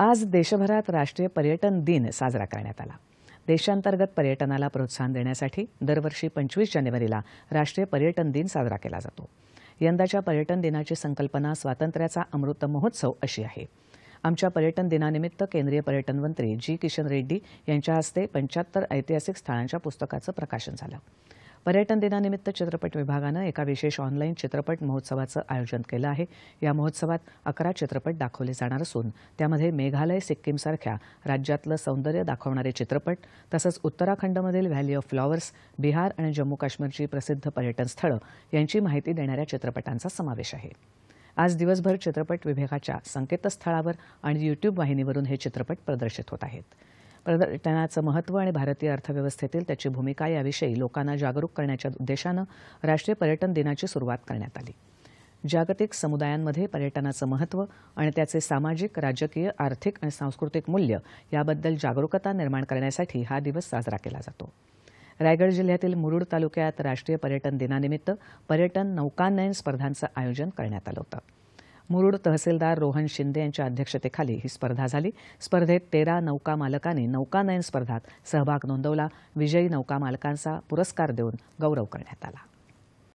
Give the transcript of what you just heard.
आज देशभरात राष्ट्रीय पर्यटन दिन साजरा करण्यात आला देशांतर्गत पर्यटनाला प्रोत्साहन देण्यासाठी दरवर्षी पंचवीस जानेवारीला राष्ट्रीय पर्यटन दिन साजरा केला जातो यंदाच्या पर्यटन दिनाची संकल्पना स्वातंत्र्याचा अमृत महोत्सव अशी आहे आमच्या पर्यटन दिनानिमित्त केंद्रीय पर्यटन मंत्री जी किशन रेड्डी यांच्या हस्ते पंचाहत्तर ऐतिहासिक स्थळांच्या पुस्तकाचं प्रकाशन झालं पर्यटन दिनानिमित्त चित्रपट विभागानं एका विशेष ऑनलाईन चित्रपट महोत्सवाचं आयोजन केलं आहे या महोत्सवात अकरा चित्रपट दाखवले जाणार असून त्यामध्ये मेघालय सिक्कीमसारख्या राज्यातलं सौंदर्य दाखवणारे चित्रपट तसंच उत्तराखंडमधील व्हॅली ऑफ फ्लॉवर्स बिहार आणि जम्मू काश्मीरची प्रसिद्ध पर्यटन स्थळं यांची माहिती देणाऱ्या चित्रपटांचा समावेश आहे आज दिवसभर चित्रपट विभागाच्या संकेतस्थळावर आणि यूट्यूब वाहिनीवरून हे चित्रपट प्रदर्शित होत आहेत पर्यटनाचं महत्त्व आणि भारतीय अर्थव्यवस्थेतील त्याची भूमिका याविषयी लोकांना जागरूक करण्याच्या उद्देशानं राष्ट्रीय पर्यटन दिनाची सुरुवात करण्यात आली जागतिक समुदायांमध्ये पर्यटनाचं महत्त्व आणि त्याचे सामाजिक राजकीय आर्थिक आणि सांस्कृतिक मूल्य याबद्दल जागरूकता निर्माण करण्यासाठी हा दिवस साजरा केला जातो रायगड जिल्ह्यातील मुरुड तालुक्यात राष्ट्रीय पर्यटन दिनानिमित्त पर्यटन नौकानयन स्पर्धांचं आयोजन करण्यात आलं होतं मुरुड तहसीलदार रोहन शिंदे यांच्या अध्यक्षतेखाली ही स्पर्धा झाली स्पर्धेत तेरा नौका मालकांनी नौकानयन स्पर्धात सहभाग नोंदवला विजयी नौका मालकांचा पुरस्कार देऊन गौरव करण्यात आला